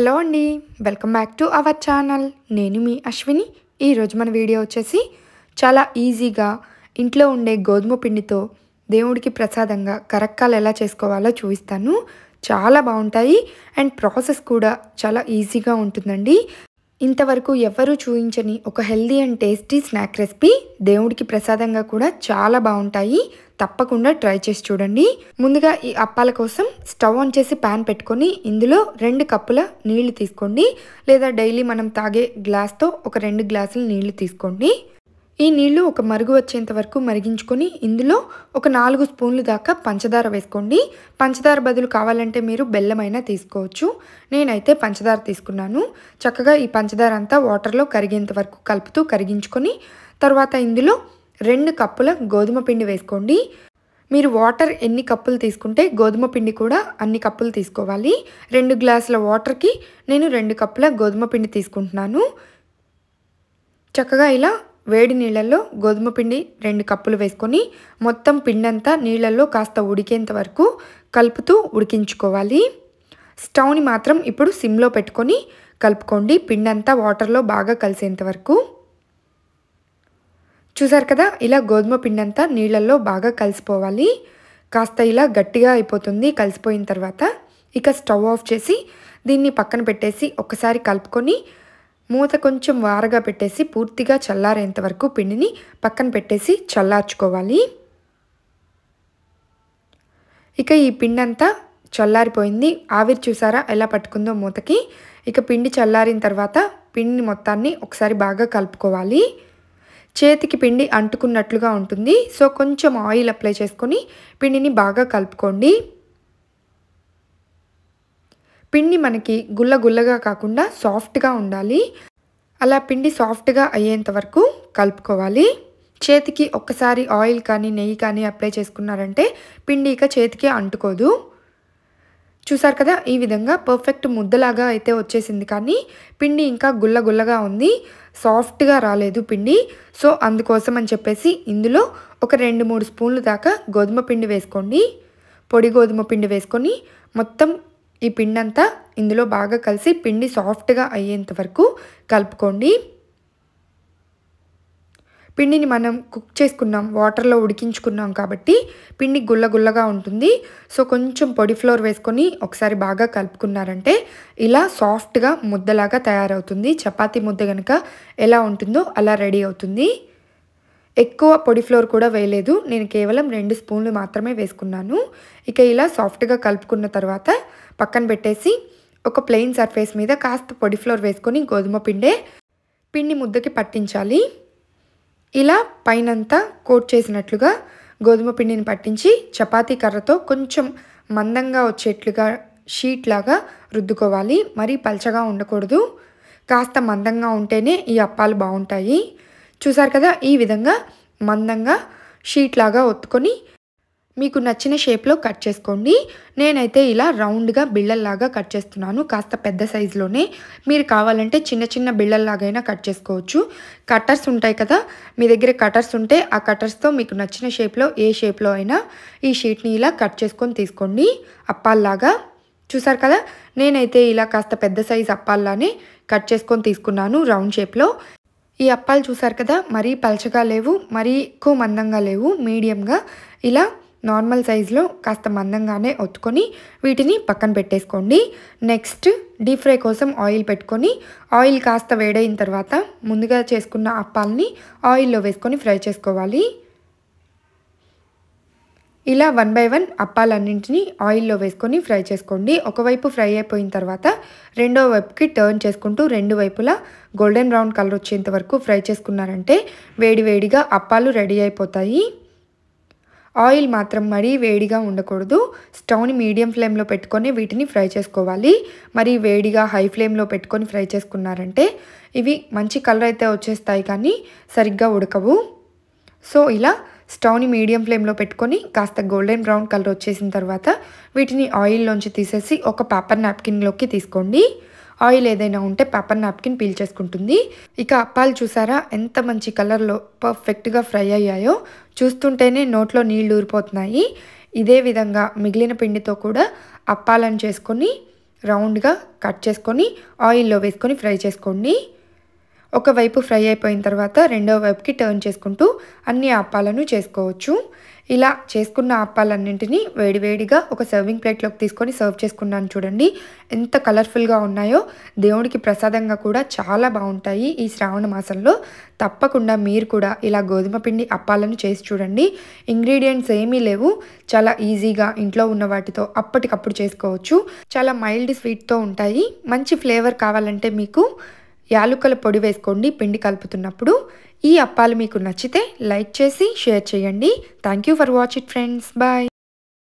hello అండి welcome back to our channel నేను మీ అశ్విని ఈరోజు మన వీడియో వచ్చేసి చాలా ఈజీగా ఇంట్లో ఉండే గోధుమ పిండితో దేవుడికి ప్రసాదంగా కరక్కాలు ఎలా చేసుకోవాలో చూపిస్తాను చాలా బాగుంటాయి అండ్ ప్రాసెస్ కూడా చాలా ఈజీగా ఉంటుందండి ఇంతవరకు ఎవరూ చూయించని ఒక healthy and tasty snack recipe దేవుడికి ప్రసాదంగా కూడా చాలా బాగుంటాయి తప్పకుండా ట్రై చేసి చూడండి ముందుగా ఈ అప్పాల కోసం స్టవ్ ఆన్ చేసి ప్యాన్ పెట్టుకొని ఇందులో రెండు కప్పుల నీళ్లు తీసుకోండి లేదా డైలీ మనం తాగే గ్లాస్తో ఒక రెండు గ్లాసులు నీళ్లు తీసుకోండి ఈ నీళ్లు ఒక మరుగు వచ్చేంత వరకు మరిగించుకొని ఇందులో ఒక నాలుగు స్పూన్లు దాకా పంచదార వేసుకోండి పంచదార బదులు కావాలంటే మీరు బెల్లమైనా తీసుకోవచ్చు నేనైతే పంచదార తీసుకున్నాను చక్కగా ఈ పంచదార అంతా వాటర్లో కరిగేంత వరకు కలుపుతూ కరిగించుకొని తర్వాత ఇందులో రెండు కప్పుల గోధుమ పిండి వేసుకోండి మీరు వాటర్ ఎన్ని కప్పులు తీసుకుంటే గోధుమ పిండి కూడా అన్ని కప్పులు తీసుకోవాలి రెండు గ్లాసుల వాటర్కి నేను రెండు కప్పుల గోధుమ పిండి తీసుకుంటున్నాను చక్కగా ఇలా వేడి నీళ్ళల్లో గోధుమ పిండి రెండు కప్పులు వేసుకొని మొత్తం పిండంతా నీళ్ళల్లో కాస్త ఉడికేంత వరకు కలుపుతూ ఉడికించుకోవాలి స్టవ్ని మాత్రం ఇప్పుడు సిమ్లో పెట్టుకొని కలుపుకోండి పిండంతా వాటర్లో బాగా కలిసేంత వరకు చూసారు కదా ఇలా గోధుమ పిండి అంతా నీళ్ళల్లో బాగా కలిసిపోవాలి కాస్త ఇలా గట్టిగా అయిపోతుంది కలిసిపోయిన తర్వాత ఇక స్టవ్ ఆఫ్ చేసి దీన్ని పక్కన పెట్టేసి ఒకసారి కలుపుకొని మూత కొంచెం వారగా పెట్టేసి పూర్తిగా చల్లారేంత వరకు పిండిని పక్కన పెట్టేసి చల్లార్చుకోవాలి ఇక ఈ పిండి అంతా చల్లారిపోయింది ఆవిరి చూసారా ఎలా పట్టుకుందో మూతకి ఇక పిండి చల్లారిన తర్వాత పిండిని మొత్తాన్ని ఒకసారి బాగా కలుపుకోవాలి చేతికి పిండి అంటుకున్నట్లుగా ఉంటుంది సో కొంచెం ఆయిల్ అప్లై చేసుకొని పిండిని బాగా కలుపుకోండి పిండి మనకి గుల్ల గుల్లగా కాకుండా సాఫ్ట్గా ఉండాలి అలా పిండి సాఫ్ట్గా అయ్యేంత వరకు కలుపుకోవాలి చేతికి ఒక్కసారి ఆయిల్ కానీ నెయ్యి కానీ అప్లై చేసుకున్నారంటే పిండి ఇక చేతికి అంటుకోదు చూసారు కదా ఈ విధంగా పర్ఫెక్ట్ ముద్దలాగా అయితే వచ్చేసింది కానీ పిండి ఇంకా గుల్ల గుల్లగా ఉంది సాఫ్ట్గా రాలేదు పిండి సో అందుకోసం అని చెప్పేసి ఇందులో ఒక రెండు మూడు స్పూన్లు దాకా గోధుమ పిండి వేసుకోండి పొడి గోధుమ పిండి వేసుకొని మొత్తం ఈ పిండి అంతా ఇందులో బాగా కలిసి పిండి సాఫ్ట్గా అయ్యేంత వరకు కలుపుకోండి పిండిని మనం కుక్ చేసుకున్నాం వాటర్లో ఉడికించుకున్నాం కాబట్టి పిండి గుల్లగుల్లగా ఉంటుంది సో కొంచెం పొడి ఫ్లోర్ వేసుకొని ఒకసారి బాగా కలుపుకున్నారంటే ఇలా సాఫ్ట్గా ముద్దలాగా తయారవుతుంది చపాతీ ముద్ద కనుక ఎలా ఉంటుందో అలా రెడీ అవుతుంది ఎక్కువ పొడి ఫ్లోర్ కూడా వేయలేదు నేను కేవలం రెండు స్పూన్లు మాత్రమే వేసుకున్నాను ఇక ఇలా సాఫ్ట్గా కలుపుకున్న తర్వాత పక్కన పెట్టేసి ఒక ప్లెయిన్ సర్ఫేస్ మీద కాస్త పొడి ఫ్లోర్ వేసుకొని గోధుమ పిండే పిండి ముద్దకి పట్టించాలి ఇలా పైనంతా కోట్ చేసినట్లుగా గోధుమ పిండిని పట్టించి చపాతీ కర్రతో కొంచెం మందంగా వచ్చేట్లుగా షీట్ లాగా రుద్దుకోవాలి మరీ పల్చగా ఉండకూడదు కాస్త మందంగా ఉంటేనే ఈ అప్పాలు బాగుంటాయి చూసారు కదా ఈ విధంగా మందంగా షీట్ లాగా ఒత్తుకొని మీకు నచ్చిన షేప్లో కట్ చేసుకోండి నేనైతే ఇలా రౌండ్గా బిళ్ళల్లాగా కట్ చేస్తున్నాను కాస్త పెద్ద సైజులోనే మీరు కావాలంటే చిన్న చిన్న బిళ్ళల్లాగైనా కట్ చేసుకోవచ్చు కటర్స్ ఉంటాయి కదా మీ దగ్గర కటర్స్ ఉంటే ఆ కటర్స్తో మీకు నచ్చిన షేప్లో ఏ షేప్లో అయినా ఈ షీట్ని ఇలా కట్ చేసుకొని తీసుకోండి అప్పాల్లాగా చూసారు కదా నేనైతే ఇలా కాస్త పెద్ద సైజు అప్పాల్లానే కట్ చేసుకొని తీసుకున్నాను రౌండ్ షేప్లో ఈ అప్పాలు చూసారు కదా మరీ పలచగా లేవు మరీ ఎక్కువ మందంగా లేవు మీడియంగా ఇలా నార్మల్ సైజులో కాస్త మందంగానే ఒత్తుకొని వీటిని పక్కన పెట్టేసుకోండి నెక్స్ట్ డీప్ ఫ్రై కోసం ఆయిల్ పెట్టుకొని ఆయిల్ కాస్త వేడైన తర్వాత ముందుగా చేసుకున్న అప్పాలని ఆయిల్లో వేసుకొని ఫ్రై చేసుకోవాలి ఇలా వన్ బై వన్ అప్పాలన్నింటినీ ఆయిల్లో వేసుకొని ఫ్రై చేసుకోండి ఒకవైపు ఫ్రై అయిపోయిన తర్వాత రెండో వైపుకి టర్న్ చేసుకుంటూ రెండు వైపులా గోల్డెన్ బ్రౌన్ కలర్ వచ్చేంత వరకు ఫ్రై చేసుకున్నారంటే వేడివేడిగా అప్పాలు రెడీ అయిపోతాయి ఆయిల్ మాత్రం మరీ వేడిగా ఉండకూడదు స్టవ్ని మీడియం ఫ్లేమ్లో పెట్టుకొని వీటిని ఫ్రై చేసుకోవాలి మరి వేడిగా హై ఫ్లేమ్లో పెట్టుకొని ఫ్రై చేసుకున్నారంటే ఇవి మంచి కలర్ అయితే వచ్చేస్తాయి కానీ సరిగ్గా ఉడకవు సో ఇలా స్టవ్ని మీడియం ఫ్లేమ్లో పెట్టుకొని కాస్త గోల్డెన్ బ్రౌన్ కలర్ వచ్చేసిన తర్వాత వీటిని ఆయిల్లోంచి తీసేసి ఒక పేపర్ నాప్కిన్లోకి తీసుకోండి ఆయిల్ ఏదైనా ఉంటే పేపర్ నాప్కిన్ పీల్ చేసుకుంటుంది ఇక అప్పాలు చూసారా ఎంత మంచి కలర్లో పర్ఫెక్ట్గా ఫ్రై అయ్యాయో చూస్తుంటేనే నోట్లో నీళ్ళు ఊరిపోతున్నాయి ఇదే విధంగా మిగిలిన పిండితో కూడా అప్పాలను చేసుకొని రౌండ్గా కట్ చేసుకొని ఆయిల్లో వేసుకొని ఫ్రై చేసుకోండి ఒకవైపు ఫ్రై అయిపోయిన తర్వాత రెండో వైపుకి టర్న్ చేసుకుంటూ అన్ని అప్పాలను చేసుకోవచ్చు ఇలా చేసుకున్న అప్పాలన్నింటినీ వేడివేడిగా ఒక సర్వింగ్ ప్లేట్లోకి తీసుకొని సర్వ్ చేసుకున్నాను చూడండి ఎంత కలర్ఫుల్గా ఉన్నాయో దేవుడికి ప్రసాదంగా కూడా చాలా బాగుంటాయి ఈ శ్రావణ మాసంలో తప్పకుండా మీరు కూడా ఇలా గోధుమ పిండి అప్పాలను చేసి చూడండి ఇంగ్రీడియంట్స్ ఏమీ లేవు చాలా ఈజీగా ఇంట్లో ఉన్న వాటితో అప్పటికప్పుడు చేసుకోవచ్చు చాలా మైల్డ్ స్వీట్తో ఉంటాయి మంచి ఫ్లేవర్ కావాలంటే మీకు యాలుకల పొడి వేసుకోండి పిండి కలుపుతున్నప్పుడు ఈ అప్పాలు మీకు నచ్చితే లైక్ చేసి షేర్ చేయండి thank you for watch it friends bye